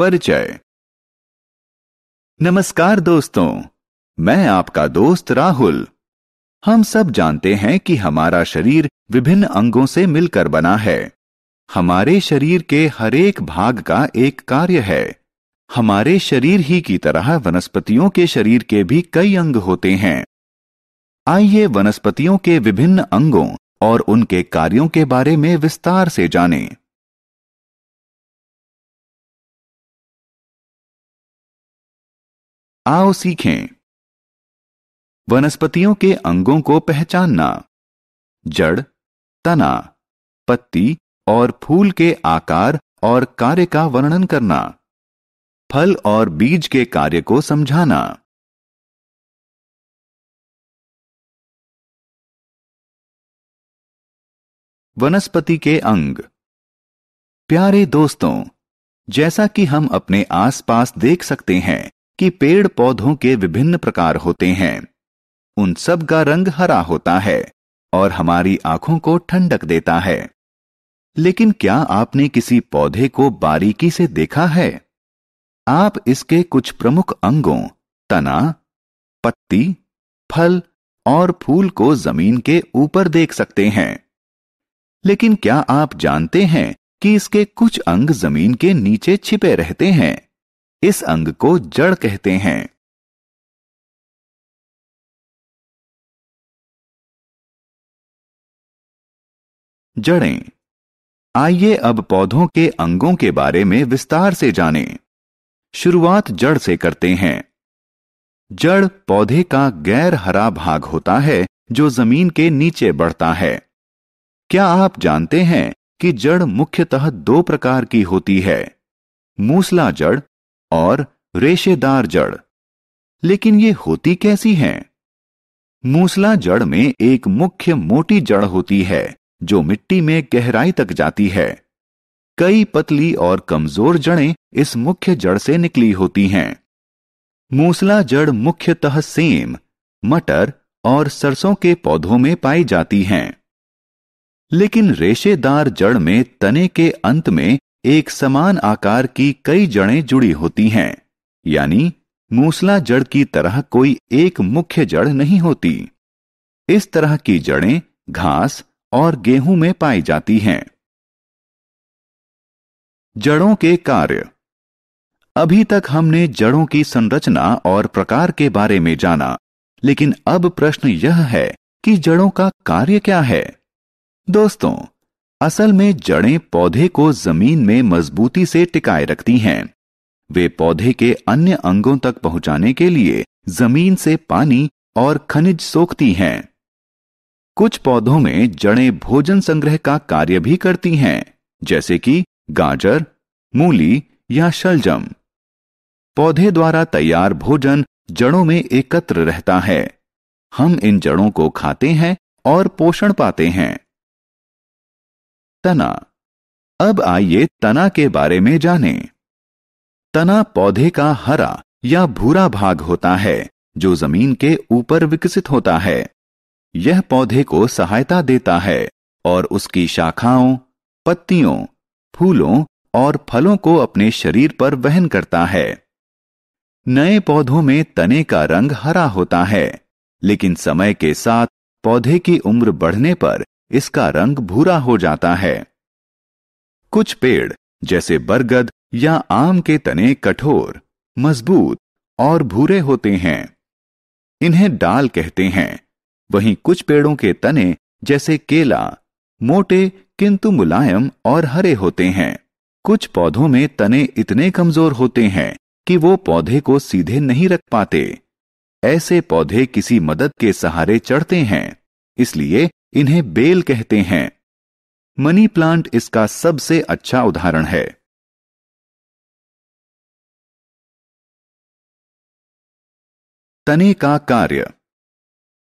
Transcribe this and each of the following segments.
परिचय नमस्कार दोस्तों मैं आपका दोस्त राहुल हम सब जानते हैं कि हमारा शरीर विभिन्न अंगों से मिलकर बना है हमारे शरीर के हरेक भाग का एक कार्य है हमारे शरीर ही की तरह वनस्पतियों के शरीर के भी कई अंग होते हैं आइए वनस्पतियों के विभिन्न अंगों और उनके कार्यों के बारे में विस्तार से जानें। आओ सीखें वनस्पतियों के अंगों को पहचानना जड़ तना पत्ती और फूल के आकार और कार्य का वर्णन करना फल और बीज के कार्य को समझाना वनस्पति के अंग प्यारे दोस्तों जैसा कि हम अपने आसपास देख सकते हैं कि पेड़ पौधों के विभिन्न प्रकार होते हैं उन सब का रंग हरा होता है और हमारी आंखों को ठंडक देता है लेकिन क्या आपने किसी पौधे को बारीकी से देखा है आप इसके कुछ प्रमुख अंगों तना पत्ती फल और फूल को जमीन के ऊपर देख सकते हैं लेकिन क्या आप जानते हैं कि इसके कुछ अंग जमीन के नीचे छिपे रहते हैं इस अंग को जड़ कहते हैं जड़ें आइए अब पौधों के अंगों के बारे में विस्तार से जानें। शुरुआत जड़ से करते हैं जड़ पौधे का गैर हरा भाग होता है जो जमीन के नीचे बढ़ता है क्या आप जानते हैं कि जड़ मुख्यतः दो प्रकार की होती है मूसला जड़ और रेशेदार जड़ लेकिन ये होती कैसी हैं? मूसला जड़ में एक मुख्य मोटी जड़ होती है जो मिट्टी में गहराई तक जाती है कई पतली और कमजोर जड़ें इस मुख्य जड़ से निकली होती हैं मूसला जड़ मुख्यतः सेम मटर और सरसों के पौधों में पाई जाती हैं लेकिन रेशेदार जड़ में तने के अंत में एक समान आकार की कई जड़ें जुड़ी होती हैं यानी मूसला जड़ की तरह कोई एक मुख्य जड़ नहीं होती इस तरह की जड़ें घास और गेहूं में पाई जाती हैं जड़ों के कार्य अभी तक हमने जड़ों की संरचना और प्रकार के बारे में जाना लेकिन अब प्रश्न यह है कि जड़ों का कार्य क्या है दोस्तों असल में जड़ें पौधे को जमीन में मजबूती से टिकाए रखती हैं वे पौधे के अन्य अंगों तक पहुंचाने के लिए जमीन से पानी और खनिज सोखती हैं कुछ पौधों में जड़ें भोजन संग्रह का कार्य भी करती हैं जैसे कि गाजर मूली या शलजम पौधे द्वारा तैयार भोजन जड़ों में एकत्र रहता है हम इन जड़ों को खाते हैं और पोषण पाते हैं तना अब आइए तना के बारे में जानें। तना पौधे का हरा या भूरा भाग होता है जो जमीन के ऊपर विकसित होता है यह पौधे को सहायता देता है और उसकी शाखाओं पत्तियों फूलों और फलों को अपने शरीर पर वहन करता है नए पौधों में तने का रंग हरा होता है लेकिन समय के साथ पौधे की उम्र बढ़ने पर इसका रंग भूरा हो जाता है कुछ पेड़ जैसे बरगद या आम के तने कठोर मजबूत और भूरे होते हैं इन्हें डाल कहते हैं वहीं कुछ पेड़ों के तने जैसे केला मोटे किंतु मुलायम और हरे होते हैं कुछ पौधों में तने इतने कमजोर होते हैं कि वो पौधे को सीधे नहीं रख पाते ऐसे पौधे किसी मदद के सहारे चढ़ते हैं इसलिए इन्हें बेल कहते हैं मनी प्लांट इसका सबसे अच्छा उदाहरण है तने का कार्य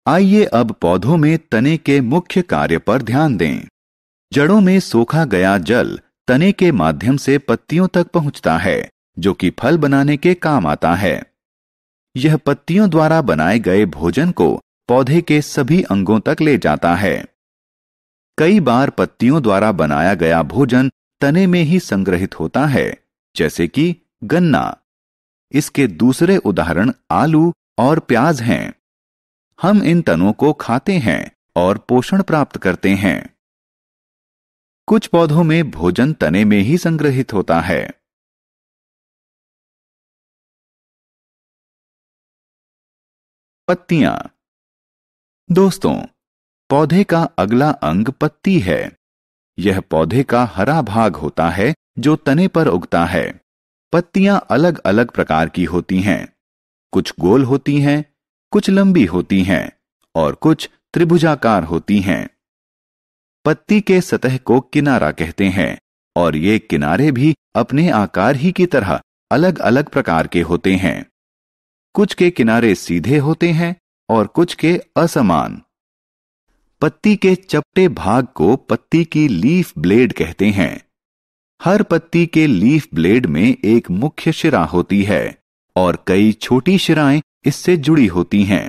आइए अब पौधों में तने के मुख्य कार्य पर ध्यान दें जड़ों में सोखा गया जल तने के माध्यम से पत्तियों तक पहुंचता है जो कि फल बनाने के काम आता है यह पत्तियों द्वारा बनाए गए भोजन को पौधे के सभी अंगों तक ले जाता है कई बार पत्तियों द्वारा बनाया गया भोजन तने में ही संग्रहित होता है जैसे कि गन्ना इसके दूसरे उदाहरण आलू और प्याज हैं हम इन तनों को खाते हैं और पोषण प्राप्त करते हैं कुछ पौधों में भोजन तने में ही संग्रहित होता है पत्तियां दोस्तों पौधे का अगला अंग पत्ती है यह पौधे का हरा भाग होता है जो तने पर उगता है पत्तियां अलग अलग प्रकार की होती हैं कुछ गोल होती हैं कुछ लंबी होती हैं और कुछ त्रिभुजाकार होती हैं पत्ती के सतह को किनारा कहते हैं और ये किनारे भी अपने आकार ही की तरह अलग अलग प्रकार के होते हैं कुछ के किनारे सीधे होते हैं और कुछ के असमान पत्ती के चपटे भाग को पत्ती की लीफ ब्लेड कहते हैं हर पत्ती के लीफ ब्लेड में एक मुख्य शिरा होती है और कई छोटी शिराएं इससे जुड़ी होती हैं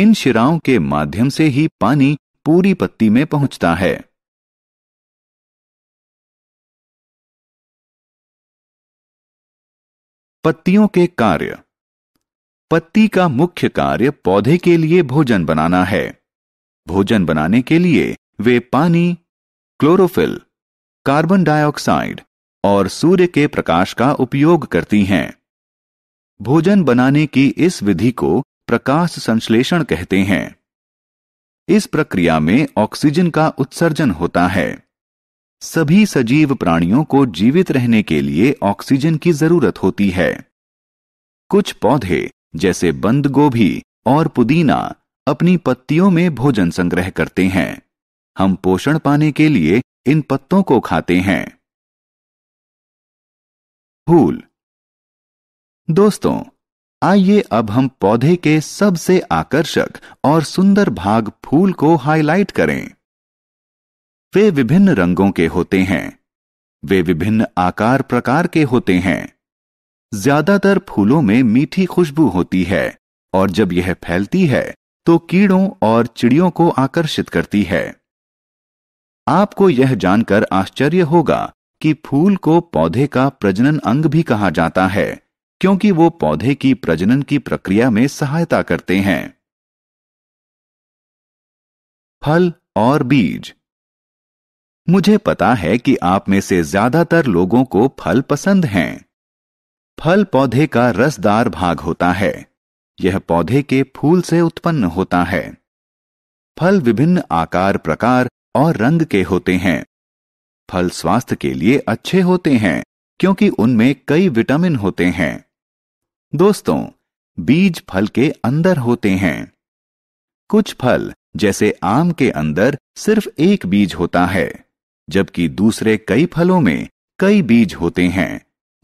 इन शिराओं के माध्यम से ही पानी पूरी पत्ती में पहुंचता है पत्तियों के कार्य पत्ती का मुख्य कार्य पौधे के लिए भोजन बनाना है भोजन बनाने के लिए वे पानी क्लोरोफिल कार्बन डाइऑक्साइड और सूर्य के प्रकाश का उपयोग करती हैं भोजन बनाने की इस विधि को प्रकाश संश्लेषण कहते हैं इस प्रक्रिया में ऑक्सीजन का उत्सर्जन होता है सभी सजीव प्राणियों को जीवित रहने के लिए ऑक्सीजन की जरूरत होती है कुछ पौधे जैसे बंद गोभी और पुदीना अपनी पत्तियों में भोजन संग्रह करते हैं हम पोषण पाने के लिए इन पत्तों को खाते हैं फूल दोस्तों आइए अब हम पौधे के सबसे आकर्षक और सुंदर भाग फूल को हाईलाइट करें वे विभिन्न रंगों के होते हैं वे विभिन्न आकार प्रकार के होते हैं ज्यादातर फूलों में मीठी खुशबू होती है और जब यह फैलती है तो कीड़ों और चिड़ियों को आकर्षित करती है आपको यह जानकर आश्चर्य होगा कि फूल को पौधे का प्रजनन अंग भी कहा जाता है क्योंकि वो पौधे की प्रजनन की प्रक्रिया में सहायता करते हैं फल और बीज मुझे पता है कि आप में से ज्यादातर लोगों को फल पसंद हैं फल पौधे का रसदार भाग होता है यह पौधे के फूल से उत्पन्न होता है फल विभिन्न आकार प्रकार और रंग के होते हैं फल स्वास्थ्य के लिए अच्छे होते हैं क्योंकि उनमें कई विटामिन होते हैं दोस्तों बीज फल के अंदर होते हैं कुछ फल जैसे आम के अंदर सिर्फ एक बीज होता है जबकि दूसरे कई फलों में कई बीज होते हैं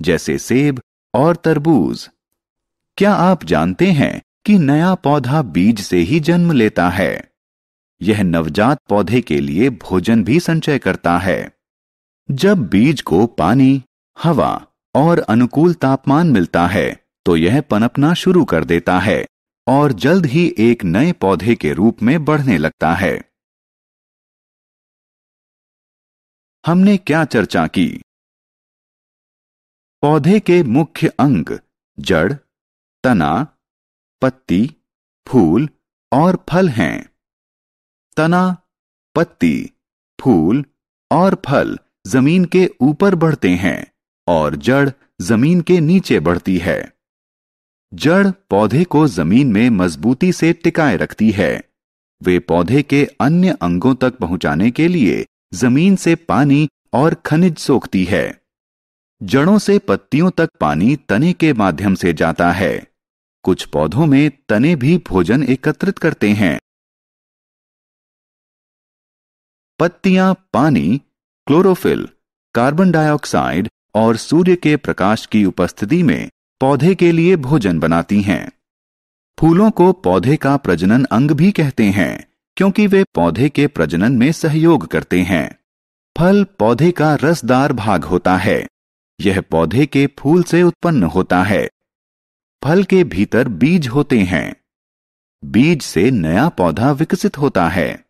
जैसे सेब और तरबूज क्या आप जानते हैं कि नया पौधा बीज से ही जन्म लेता है यह नवजात पौधे के लिए भोजन भी संचय करता है जब बीज को पानी हवा और अनुकूल तापमान मिलता है तो यह पनपना शुरू कर देता है और जल्द ही एक नए पौधे के रूप में बढ़ने लगता है हमने क्या चर्चा की पौधे के मुख्य अंग जड़ तना पत्ती फूल और फल हैं तना पत्ती फूल और फल जमीन के ऊपर बढ़ते हैं और जड़ जमीन के नीचे बढ़ती है जड़ पौधे को जमीन में मजबूती से टिकाए रखती है वे पौधे के अन्य अंगों तक पहुंचाने के लिए जमीन से पानी और खनिज सोखती है जड़ों से पत्तियों तक पानी तने के माध्यम से जाता है कुछ पौधों में तने भी भोजन एकत्रित करते हैं पत्तियां पानी क्लोरोफिल कार्बन डाइऑक्साइड और सूर्य के प्रकाश की उपस्थिति में पौधे के लिए भोजन बनाती हैं फूलों को पौधे का प्रजनन अंग भी कहते हैं क्योंकि वे पौधे के प्रजनन में सहयोग करते हैं फल पौधे का रसदार भाग होता है यह पौधे के फूल से उत्पन्न होता है फल के भीतर बीज होते हैं बीज से नया पौधा विकसित होता है